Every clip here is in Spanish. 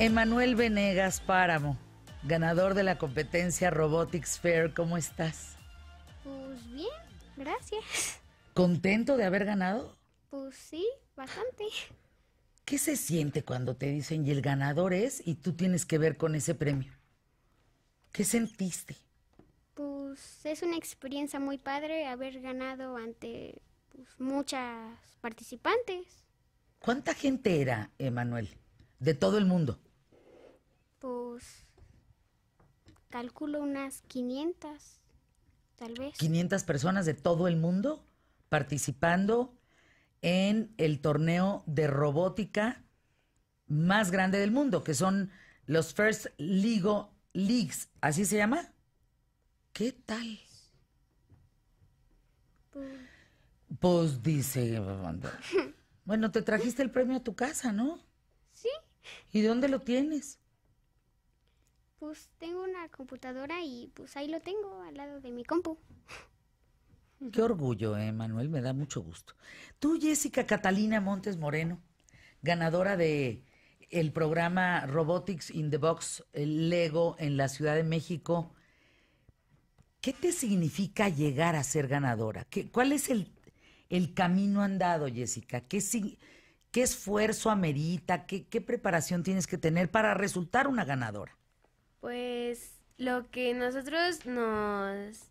Emanuel Venegas Páramo, ganador de la competencia Robotics Fair, ¿cómo estás? Pues bien, gracias. ¿Contento de haber ganado? Pues sí, bastante. ¿Qué se siente cuando te dicen y el ganador es y tú tienes que ver con ese premio? ¿Qué sentiste? Pues es una experiencia muy padre haber ganado ante pues, muchas participantes. ¿Cuánta gente era, Emanuel? de todo el mundo? Pues calculo unas 500, tal vez. 500 personas de todo el mundo participando en el torneo de robótica más grande del mundo, que son los First Ligo Leagues, ¿así se llama? ¿Qué tal? Pues, pues dice, bueno, te trajiste el premio a tu casa, ¿no? ¿Y dónde lo tienes? Pues tengo una computadora y pues ahí lo tengo al lado de mi compu. Qué orgullo, eh, Manuel, me da mucho gusto. Tú, Jessica Catalina Montes Moreno, ganadora de el programa Robotics in the Box el Lego en la Ciudad de México. ¿Qué te significa llegar a ser ganadora? ¿Qué, ¿Cuál es el, el camino andado, Jessica? ¿Qué, ¿Qué esfuerzo amerita? ¿Qué, preparación tienes que tener para resultar una ganadora? Pues lo que nosotros nos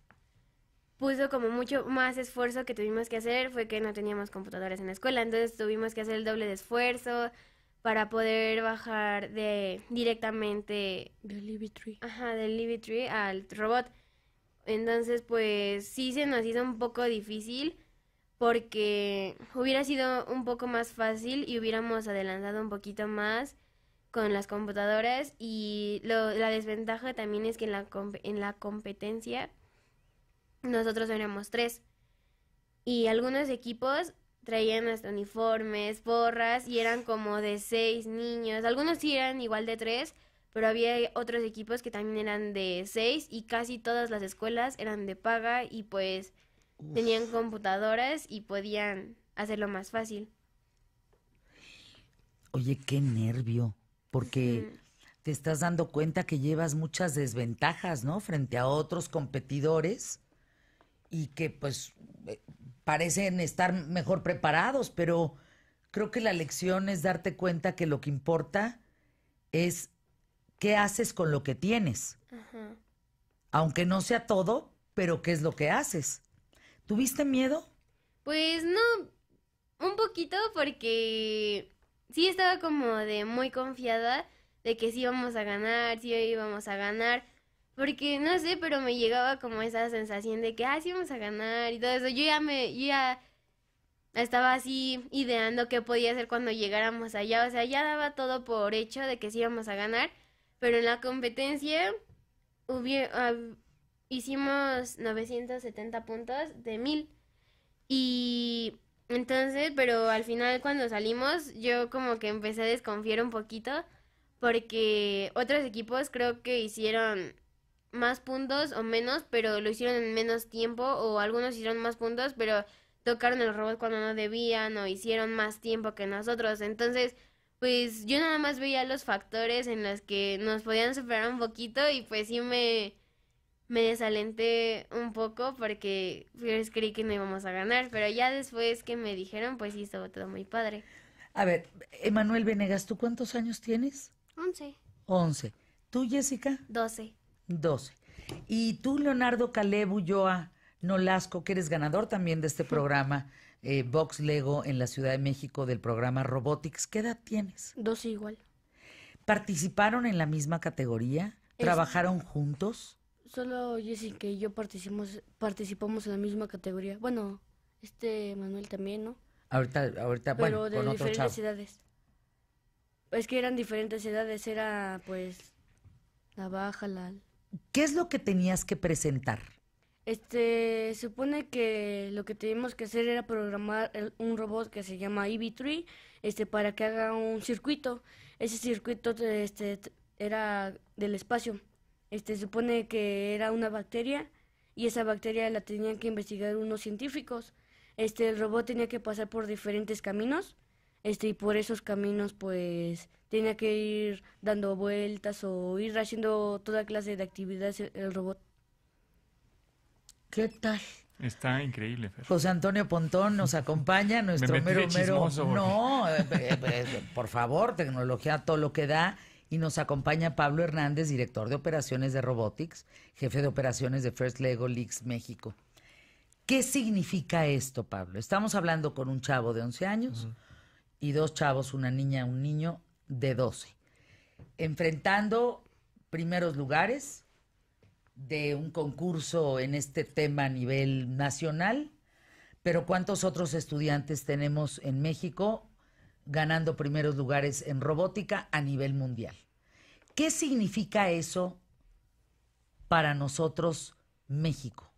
puso como mucho más esfuerzo que tuvimos que hacer fue que no teníamos computadoras en la escuela, entonces tuvimos que hacer el doble de esfuerzo para poder bajar de directamente del Tree. Ajá, del Tree al robot. Entonces, pues sí se nos hizo un poco difícil porque hubiera sido un poco más fácil y hubiéramos adelantado un poquito más con las computadoras y la desventaja también es que en la, en la competencia nosotros éramos tres y algunos equipos traían hasta uniformes, porras y eran como de seis niños, algunos sí eran igual de tres, pero había otros equipos que también eran de seis y casi todas las escuelas eran de paga y pues Tenían computadoras y podían hacerlo más fácil. Oye, qué nervio, porque te estás dando cuenta que llevas muchas desventajas, ¿no? Frente a otros competidores y que pues eh, parecen estar mejor preparados, pero creo que la lección es darte cuenta que lo que importa es qué haces con lo que tienes. Aunque no sea todo, pero qué es lo que haces. ¿Tuviste miedo? Pues no, un poquito porque sí estaba como de muy confiada de que sí íbamos a ganar, sí íbamos a ganar. Porque no sé, pero me llegaba como esa sensación de que, ah, sí íbamos a ganar y todo eso. Yo ya me, yo ya estaba así ideando qué podía hacer cuando llegáramos allá. O sea, ya daba todo por hecho de que sí íbamos a ganar. Pero en la competencia hubiera, hicimos 970 puntos de 1000. Y entonces, pero al final cuando salimos, yo como que empecé a desconfiar un poquito porque otros equipos creo que hicieron más puntos o menos, pero lo hicieron en menos tiempo o algunos hicieron más puntos, pero tocaron el robot cuando no debían o hicieron más tiempo que nosotros. Entonces, pues yo nada más veía los factores en los que nos podían superar un poquito y pues sí me me desalenté un poco porque pues, creí que no íbamos a ganar, pero ya después que me dijeron, pues sí, estuvo todo muy padre. A ver, Emanuel Venegas, ¿tú cuántos años tienes? Once. Once. ¿Tú, Jessica? Doce. Doce. Y tú, Leonardo Caleb Ulloa Nolasco, que eres ganador también de este programa, eh, Vox Lego en la Ciudad de México del programa Robotics, ¿qué edad tienes? Dos igual. ¿Participaron en la misma categoría? ¿Trabajaron juntos? solo Jessica y yo participamos, participamos en la misma categoría. Bueno, este Manuel también, ¿no? Ahorita, ahorita, bueno, de diferentes edades. Es que eran diferentes edades, era pues la baja, la... ¿Qué es lo que tenías que presentar? Este, supone que lo que teníamos que hacer era programar un robot que se llama EV3, este, para que haga un circuito. Ese circuito, este, era del espacio este supone que era una bacteria y esa bacteria la tenían que investigar unos científicos. Este el robot tenía que pasar por diferentes caminos, este y por esos caminos pues tenía que ir dando vueltas o ir haciendo toda clase de actividades el robot. ¿Qué tal? Está increíble. José Antonio Pontón nos acompaña, nuestro mero mero. no, eh, eh, eh, por favor, tecnología todo lo que da y nos acompaña Pablo Hernández, director de operaciones de Robotics, jefe de operaciones de First Lego Leaks México. ¿Qué significa esto, Pablo? Estamos hablando con un chavo de 11 años y dos chavos, una niña, un niño de 12, enfrentando primeros lugares de un concurso en este tema a nivel nacional, pero ¿cuántos otros estudiantes tenemos en México ganando primeros lugares en robótica a nivel mundial? ¿Qué significa eso para nosotros, México?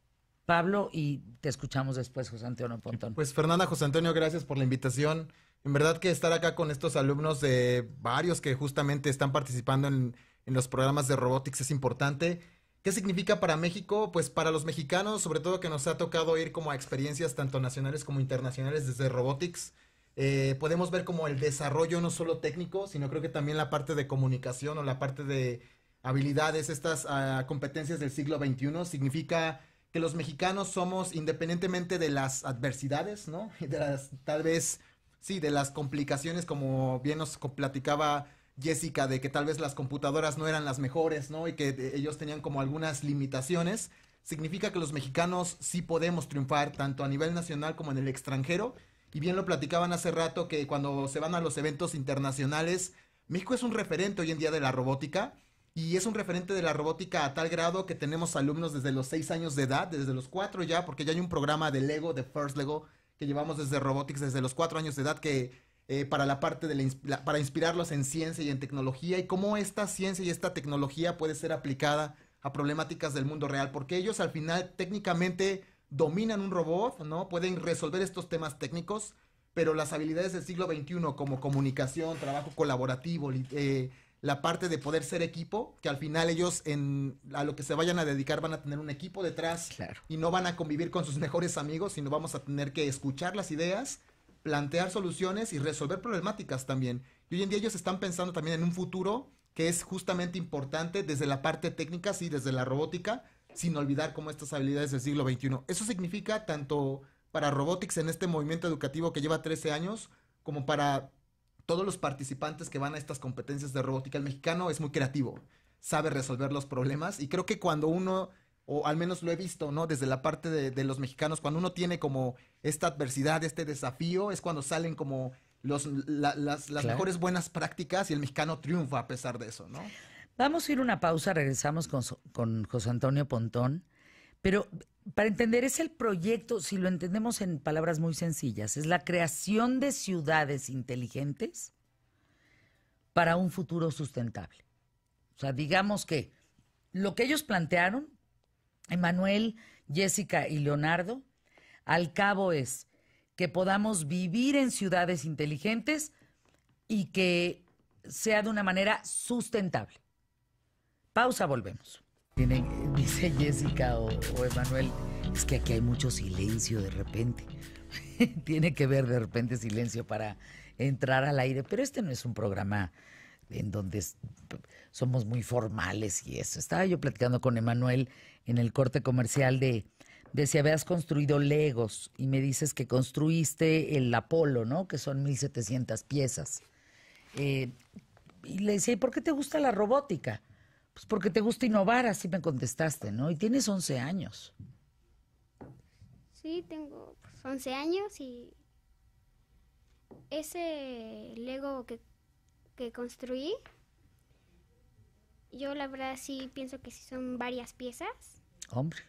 Pablo, y te escuchamos después, José Antonio Pontón. Pues Fernanda, José Antonio, gracias por la invitación. En verdad que estar acá con estos alumnos de varios que justamente están participando en, en los programas de Robotics es importante. ¿Qué significa para México? Pues para los mexicanos, sobre todo que nos ha tocado ir como a experiencias tanto nacionales como internacionales desde Robotics, eh, podemos ver como el desarrollo no solo técnico, sino creo que también la parte de comunicación o la parte de habilidades, estas ah, competencias del siglo XXI, significa que los mexicanos somos, independientemente de las adversidades, ¿no? Y de las, tal vez, sí, de las complicaciones, como bien nos platicaba Jessica, de que tal vez las computadoras no eran las mejores, ¿no? Y que eh, ellos tenían como algunas limitaciones. Significa que los mexicanos sí podemos triunfar tanto a nivel nacional como en el extranjero y bien lo platicaban hace rato que cuando se van a los eventos internacionales, México es un referente hoy en día de la robótica y es un referente de la robótica a tal grado que tenemos alumnos desde los 6 años de edad, desde los 4 ya, porque ya hay un programa de Lego, de First Lego, que llevamos desde Robotics desde los 4 años de edad que eh, para la parte de la, para inspirarlos en ciencia y en tecnología y cómo esta ciencia y esta tecnología puede ser aplicada a problemáticas del mundo real, porque ellos al final técnicamente dominan un robot, ¿no? Pueden resolver estos temas técnicos, pero las habilidades del siglo XXI como comunicación, trabajo colaborativo, eh, la parte de poder ser equipo, que al final ellos a lo que se vayan a dedicar van a tener un equipo detrás y no van a convivir con sus mejores amigos, sino vamos a tener que escuchar las ideas, plantear soluciones y resolver problemáticas también. Y hoy en día ellos están pensando también en un futuro que es justamente importante desde la parte técnica, sí, desde la robótica, sin olvidar cómo estas habilidades del siglo XXI. Eso significa tanto para Robotics en este movimiento educativo que lleva 13 años, como para todos los participantes que van a estas competencias de robótica. El mexicano es muy creativo, sabe resolver los problemas y creo que cuando uno, o al menos lo he visto, ¿no? Desde la parte de, los mexicanos, cuando uno tiene como esta adversidad, este desafío, es cuando salen como los, las, mejores buenas prácticas y el mexicano triunfa a pesar de eso, ¿no? Vamos a ir una pausa, regresamos con, con José Antonio Pontón, pero para entender es el proyecto, si lo entendemos en palabras muy sencillas, es la creación de ciudades inteligentes para un futuro sustentable. O sea, digamos que lo que ellos plantearon, Emanuel, Jessica y Leonardo, al cabo es que podamos vivir en ciudades inteligentes y que sea de una manera sustentable. Pausa, volvemos. dice Jessica o, Emanuel, es que aquí hay mucho silencio de repente. Tiene que ver de repente silencio para entrar al aire, pero este no es un programa en donde somos muy formales y eso. Estaba yo platicando con Emanuel en el corte comercial de, si habías construido Legos y me dices que construiste el Apolo, ¿no? Que son 1700 piezas. Eh, y le decía, ¿y por qué te gusta la robótica? Pues porque te gusta innovar, así me contestaste, ¿no? Y tienes 11 años. Sí, tengo 11 pues, años y ese Lego que, construí, yo la verdad sí pienso que sí son varias piezas. Hombre,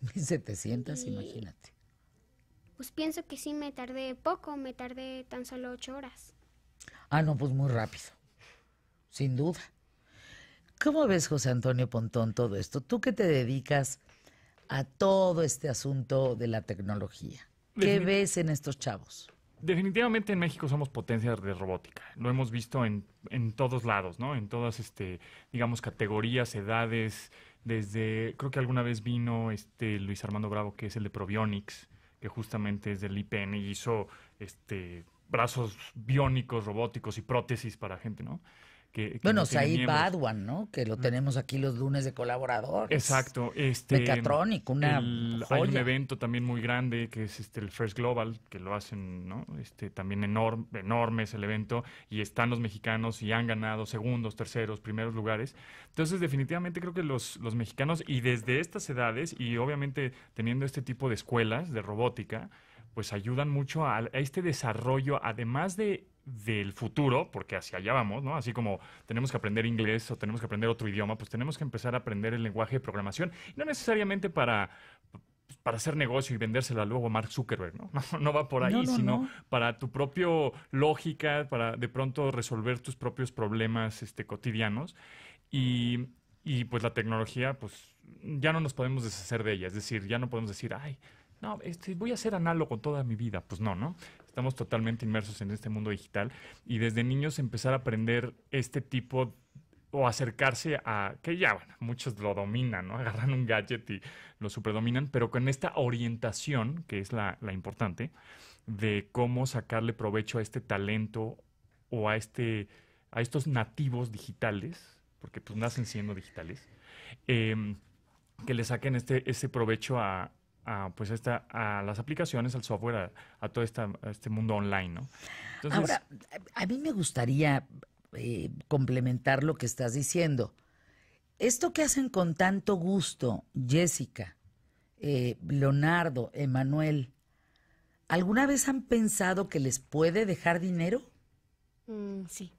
1700, imagínate. Pues pienso que sí me tardé poco, me tardé tan solo 8 horas. Ah, no, pues muy rápido, sin duda. ¿Cómo ves, José Antonio Pontón, todo esto? Tú que te dedicas a todo este asunto de la tecnología, ¿qué ves en estos chavos? Definitivamente en México somos potencias de robótica. Lo hemos visto en, todos lados, ¿no? En todas, este, digamos, categorías, edades. Desde, creo que alguna vez vino este Luis Armando Bravo, que es el de Probionics, que justamente es del IPN y hizo este, brazos biónicos, robóticos y prótesis para gente, ¿no? bueno, no ¿no? Que lo mm. tenemos aquí los lunes de colaboradores. Exacto. Este, una Hay un evento también muy grande que es este el First Global, que lo hacen, ¿no? Este, también enorme, enorme es el evento, y están los mexicanos y han ganado segundos, terceros, primeros lugares. Entonces, definitivamente creo que los, mexicanos, y desde estas edades, y obviamente teniendo este tipo de escuelas de robótica, pues ayudan mucho a este desarrollo, además de del futuro, porque hacia allá vamos, ¿no? Así como tenemos que aprender inglés o tenemos que aprender otro idioma, pues tenemos que empezar a aprender el lenguaje de programación, no necesariamente para hacer negocio y vendérsela luego a Mark Zuckerberg, ¿no? No, va por ahí, sino para tu propia lógica, para de pronto resolver tus propios problemas este, cotidianos. Y, pues la tecnología, pues ya no nos podemos deshacer de ella. Es decir, ya no podemos decir, ay, no, este, voy a ser análogo toda mi vida. Pues no, ¿no? estamos totalmente inmersos en este mundo digital y desde niños empezar a aprender este tipo o acercarse a, que ya, bueno, muchos lo dominan, ¿no? Agarran un gadget y lo superdominan, pero con esta orientación, que es la, importante, de cómo sacarle provecho a este talento o a, este, a estos nativos digitales, porque pues nacen siendo digitales, em, que le saquen este, ese provecho a, a, pues esta, a las aplicaciones, al software, a, todo este mundo online, Ahora, a mí me gustaría eh, complementar lo que estás diciendo. Esto que hacen con tanto gusto Jessica, eh, Leonardo, Emanuel, ¿alguna vez han pensado que les puede dejar dinero? Mm, sí.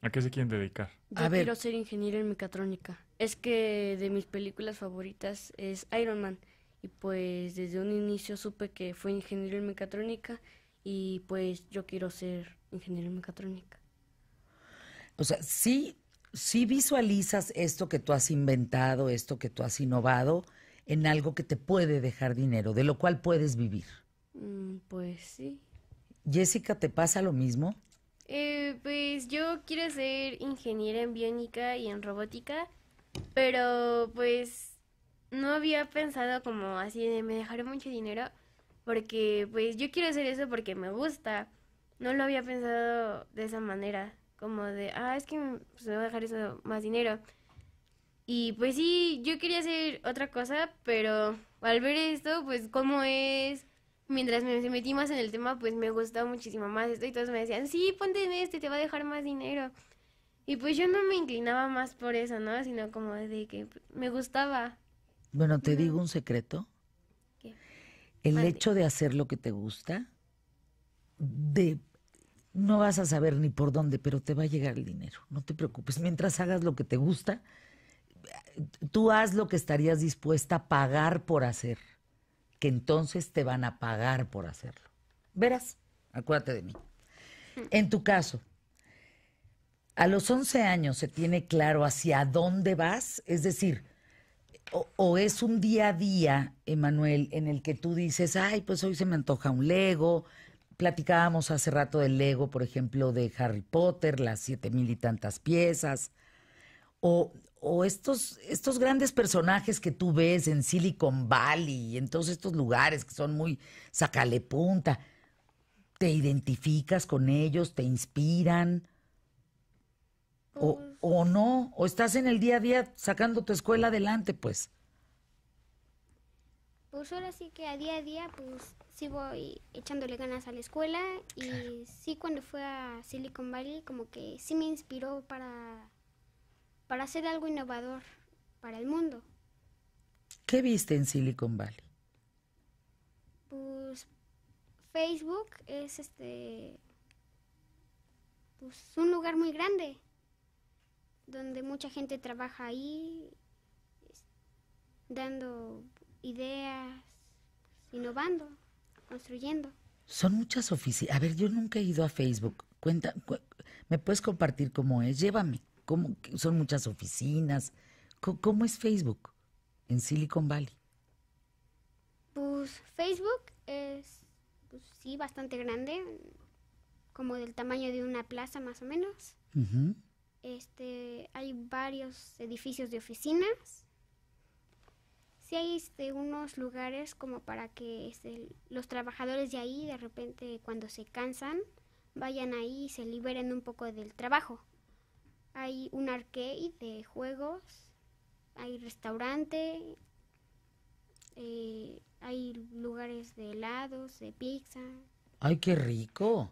¿A qué se quieren dedicar? Yo a quiero ser ingeniero en mecatrónica. Es que de mis películas favoritas es Iron Man pues desde un inicio supe que fue ingeniero en mecatrónica y pues yo quiero ser ingeniero en mecatrónica. O sea, sí, visualizas esto que tú has inventado, esto que tú has innovado en algo que te puede dejar dinero, de lo cual puedes vivir. Mm, pues sí. Jessica, ¿te pasa lo mismo? Eh, pues yo quiero ser ingeniera en biónica y en robótica, pero pues no había pensado como así de me dejaré mucho dinero porque pues yo quiero hacer eso porque me gusta. No lo había pensado de esa manera, como de, ah, es que pues, me voy a dejar eso más dinero. Y pues sí, yo quería hacer otra cosa, pero al ver esto, pues como es, mientras me metí más en el tema, pues me gustó muchísimo más esto y todos me decían, sí, ponte en este, te va a dejar más dinero. Y pues yo no me inclinaba más por eso, ¿no? Sino como de que pues, me gustaba. Bueno, te digo un secreto. El hecho de hacer lo que te gusta, de no vas a saber ni por dónde, pero te va a llegar el dinero. No te preocupes. Mientras hagas lo que te gusta, tú haz lo que estarías dispuesta a pagar por hacer, que entonces te van a pagar por hacerlo. Verás, acuérdate de mí. En tu caso, a los 11 años se tiene claro hacia dónde vas, es decir, o, es un día a día, Emanuel, en el que tú dices, ay, pues hoy se me antoja un Lego, platicábamos hace rato del Lego, por ejemplo, de Harry Potter, las siete mil y tantas piezas, o, o, estos, estos grandes personajes que tú ves en Silicon Valley, en todos estos lugares que son muy punta, ¿te identificas con ellos? ¿Te inspiran? o, no, o estás en el día a día sacando tu escuela adelante, pues. Pues ahora sí que a día a día, pues sí voy echándole ganas a la escuela y sí cuando fui a Silicon Valley como que sí me inspiró para, para hacer algo innovador para el mundo. ¿Qué viste en Silicon Valley? Pues Facebook es este pues un lugar muy grande donde mucha gente trabaja ahí, dando ideas, innovando, construyendo. Son muchas oficinas. A ver, yo nunca he ido a Facebook. Cuenta, ¿Me puedes compartir cómo es? Llévame. ¿Cómo, son muchas oficinas. ¿Cómo, es Facebook en Silicon Valley? Pues Facebook es, pues, sí, bastante grande, como del tamaño de una plaza más o menos. Este, hay varios edificios de oficinas. Sí hay este, unos lugares como para que este, los trabajadores de ahí de repente cuando se cansan vayan ahí y se liberen un poco del trabajo. Hay un arcade de juegos, hay restaurante, eh, hay lugares de helados, de pizza. ¡Ay, qué rico!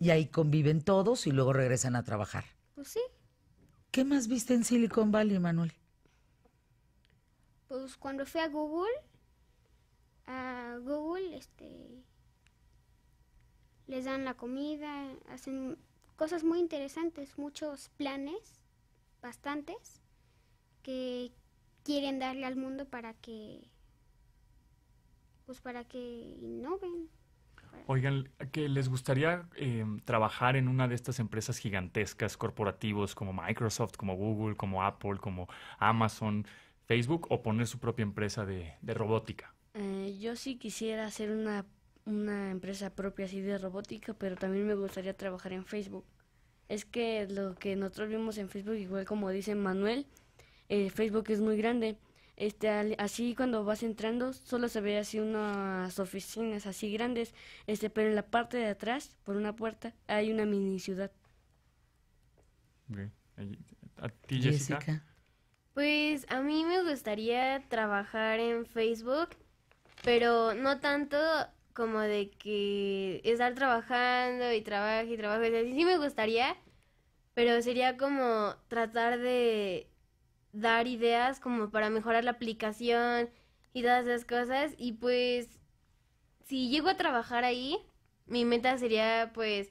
Y ahí conviven todos y luego regresan a trabajar. Pues sí. ¿Qué más viste en Silicon Valley, Manuel? Pues cuando fui a Google, a Google, este, les dan la comida, hacen cosas muy interesantes, muchos planes, bastantes, que quieren darle al mundo para que, pues para que innoven. Oigan, que les gustaría em, trabajar en una de estas empresas gigantescas, corporativos como Microsoft, como Google, como Apple, como Amazon, Facebook, o poner su propia empresa de, robótica. Eh, yo sí quisiera hacer una, empresa propia así de robótica, pero también me gustaría trabajar en Facebook. Es que lo que nosotros vimos en Facebook, igual como dice Manuel, eh, Facebook es muy grande este, así cuando vas entrando solo se ve así unas oficinas así grandes, este, pero en la parte de atrás, por una puerta, hay una mini ciudad. ¿A ti, Jessica? Pues a mí me gustaría trabajar en Facebook, pero no tanto como de que estar trabajando y trabajo y trabajo. sí me gustaría, pero sería como tratar de dar ideas como para mejorar la aplicación y todas esas cosas. Y pues, si llego a trabajar ahí, mi meta sería pues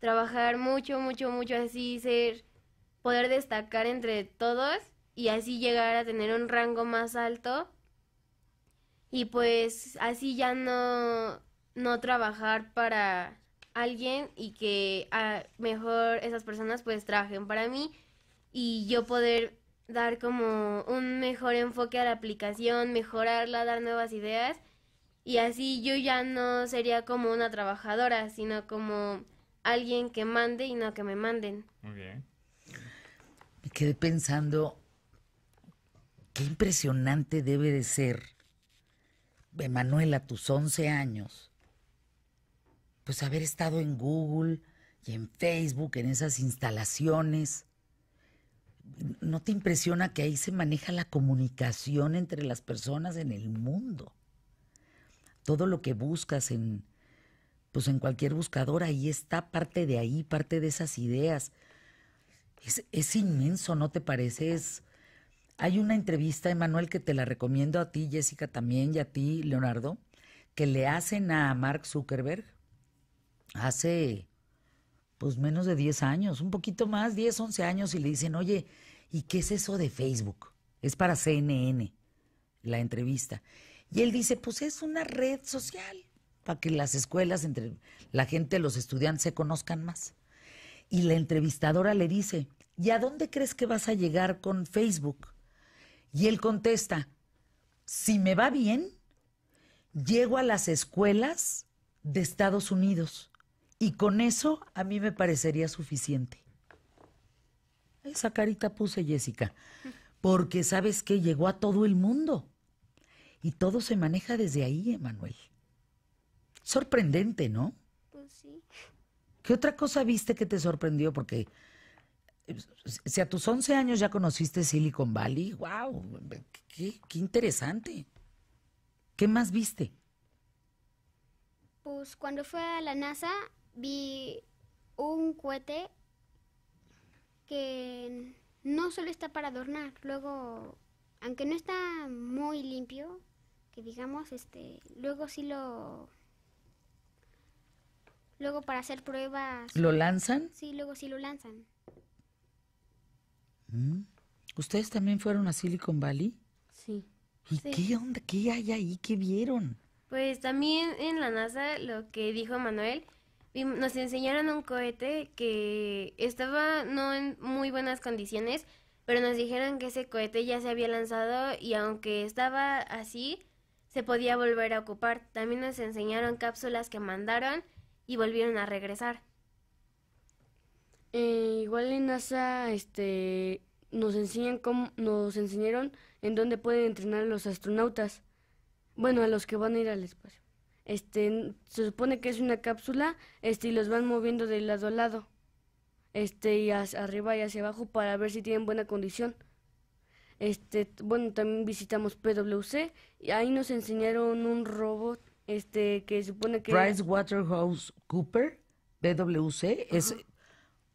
trabajar mucho, mucho, mucho así, ser, poder destacar entre todos y así llegar a tener un rango más alto. Y pues así ya no, no trabajar para alguien y que a, ah, mejor esas personas pues trabajen para mí y yo poder dar como un mejor enfoque a la aplicación, mejorarla, dar nuevas ideas y así yo ya no sería como una trabajadora, sino como alguien que mande y no que me manden. Me quedé pensando qué impresionante debe de ser, a tus 11 años, pues haber estado en Google y en Facebook, en esas instalaciones ¿No te impresiona que ahí se maneja la comunicación entre las personas en el mundo? Todo lo que buscas en, pues en cualquier buscador, ahí está parte de ahí, parte de esas ideas. Es, inmenso, ¿no te parece? hay una entrevista, Emanuel, que te la recomiendo a ti, Jessica, también, y a ti, Leonardo, que le hacen a Mark Zuckerberg hace pues menos de 10 años, un poquito más, 10, 11 años, y le dicen, oye, ¿y qué es eso de Facebook? Es para CNN, la entrevista. Y él dice, pues es una red social para que las escuelas, entre la gente, los estudiantes se conozcan más. Y la entrevistadora le dice, ¿y a dónde crees que vas a llegar con Facebook? Y él contesta, si me va bien, llego a las escuelas de Estados Unidos y con eso a mí me parecería suficiente. Esa carita puse Jessica, porque sabes que llegó a todo el mundo. Y todo se maneja desde ahí, Emanuel. Sorprendente, ¿no? Pues sí. ¿Qué otra cosa viste que te sorprendió? Porque eh, si a tus 11 años ya conociste Silicon Valley, wow, qué, qué interesante. ¿Qué más viste? Pues cuando fue a la NASA, vi un cohete que no solo está para adornar, luego, aunque no está muy limpio, que digamos, este, luego sí lo... Luego para hacer pruebas... ¿Lo lanzan? Sí, luego sí lo lanzan. Mm. ¿Ustedes también fueron a Silicon Valley? Sí. ¿Y qué onda? ¿Qué hay ahí? ¿Qué vieron? Pues también en la NASA lo que dijo Manuel nos enseñaron un cohete que estaba no en muy buenas condiciones, pero nos dijeron que ese cohete ya se había lanzado y aunque estaba así, se podía volver a ocupar. También nos enseñaron cápsulas que mandaron y volvieron a regresar. Eh, igual en NASA, este, nos enseñan cómo, nos enseñaron en dónde pueden entrenar a los astronautas. Bueno, a los que van a ir al espacio este, se supone que es una cápsula, este, y los van moviendo de lado a lado, este, y hacia arriba y hacia abajo para ver si tienen buena condición. Este, bueno, también visitamos PwC y ahí nos enseñaron un robot, este, que supone que Price Waterhouse Cooper, PwC,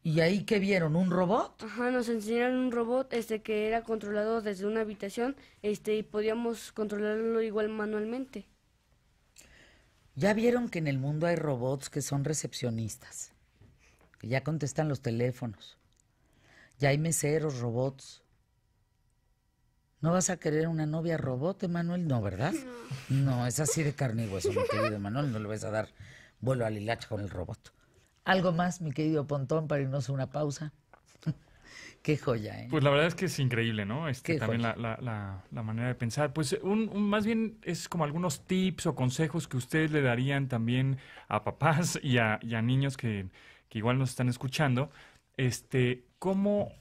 y ahí ¿qué vieron un robot. Ajá, nos enseñaron un robot, este, que era controlado desde una habitación, este, y podíamos controlarlo igual manualmente. Ya vieron que en el mundo hay robots que son recepcionistas, que ya contestan los teléfonos. Ya hay meseros, robots. ¿No vas a querer una novia robot, Emanuel? No, ¿verdad? No. es así de carnívoro mi querido Emanuel. No le vas a dar vuelo al hilacha con el robot. ¿Algo más, mi querido Pontón, para irnos a una pausa? Qué joya, ¿eh? Pues la verdad es que es increíble, ¿no? Este, también la, manera de pensar. Pues más bien es como algunos tips o consejos que ustedes le darían también a papás y a, niños que, que, igual nos están escuchando. Este, ¿cómo,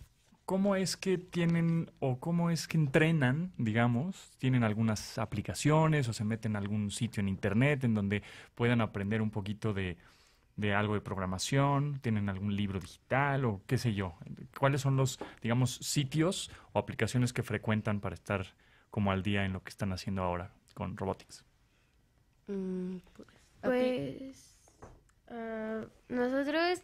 ¿Cómo es que tienen o cómo es que entrenan, digamos? ¿Tienen algunas aplicaciones o se meten a algún sitio en internet en donde puedan aprender un poquito de de algo de programación, tienen algún libro digital o qué sé yo. ¿Cuáles son los, digamos, sitios o aplicaciones que frecuentan para estar como al día en lo que están haciendo ahora con robotics? Mm, pues, ah, nosotros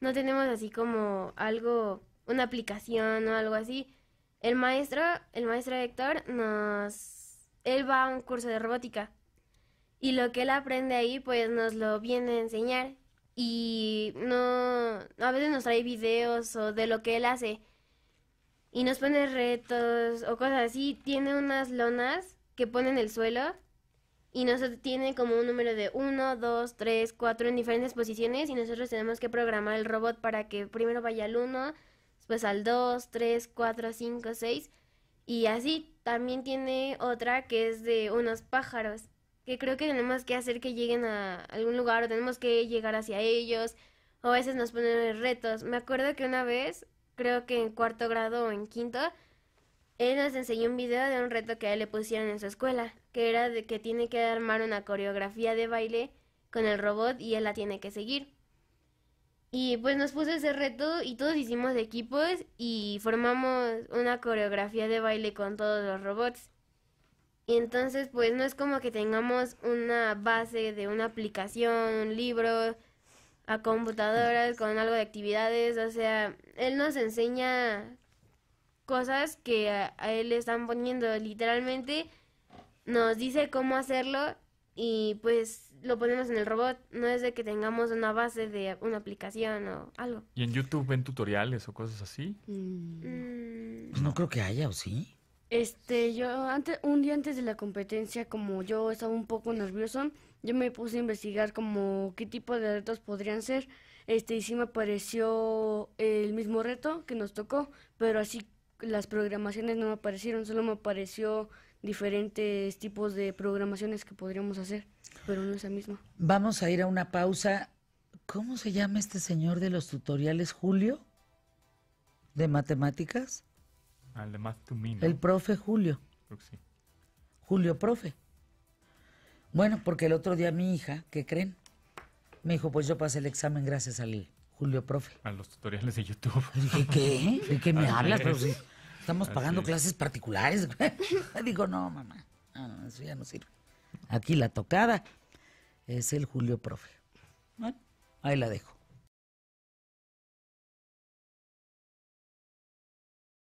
no tenemos así como algo, una aplicación o algo así. El maestro, el maestro Héctor nos, él va a un curso de robótica y lo que él aprende ahí pues nos lo viene a enseñar y no, a veces nos trae videos o de lo que él hace y nos pone retos o cosas así. Tiene unas lonas que pone en el suelo y nosotros tiene como un número de 1, 2, 3, 4 en diferentes posiciones y nosotros tenemos que programar el robot para que primero vaya al 1, después al 2, 3, 4, 5, 6 y así. También tiene otra que es de unos pájaros que creo que tenemos que hacer que lleguen a algún lugar o tenemos que llegar hacia ellos o a veces nos ponen retos. Me acuerdo que una vez, creo que en cuarto grado o en quinto, él nos enseñó un video de un reto que a él le pusieron en su escuela, que era de que tiene que armar una coreografía de baile con el robot y él la tiene que seguir. Y pues nos puso ese reto y todos hicimos equipos y formamos una coreografía de baile con todos los robots. Y entonces, pues no es como que tengamos una base de una aplicación, un libro, a computadoras con algo de actividades. O sea, él nos enseña cosas que a, él le están poniendo. Literalmente nos dice cómo hacerlo y pues lo ponemos en el robot. No es de que tengamos una base de una aplicación o algo. ¿Y en YouTube ven tutoriales o cosas así? Mm. Mm. Pues no creo que haya, ¿o sí? Este, yo antes, un día antes de la competencia, como yo estaba un poco nervioso, yo me puse a investigar como qué tipo de retos podrían ser. Este, y sí me apareció el mismo reto que nos tocó, pero así las programaciones no me aparecieron, solo me apareció diferentes tipos de programaciones que podríamos hacer, pero no es el mismo. Vamos a ir a una pausa. ¿Cómo se llama este señor de los tutoriales, Julio? ¿De matemáticas? Al El profe Julio. Creo que sí. Julio Profe. Bueno, porque el otro día mi hija, ¿qué creen? Me dijo, pues yo pasé el examen gracias al Julio Profe. A los tutoriales de YouTube. Y ¿qué? ¿De qué me hablas? estamos pagando clases particulares. Digo, no, mamá, no, eso ya no sirve. Aquí la tocada es el Julio Profe. Bueno, ahí la dejo.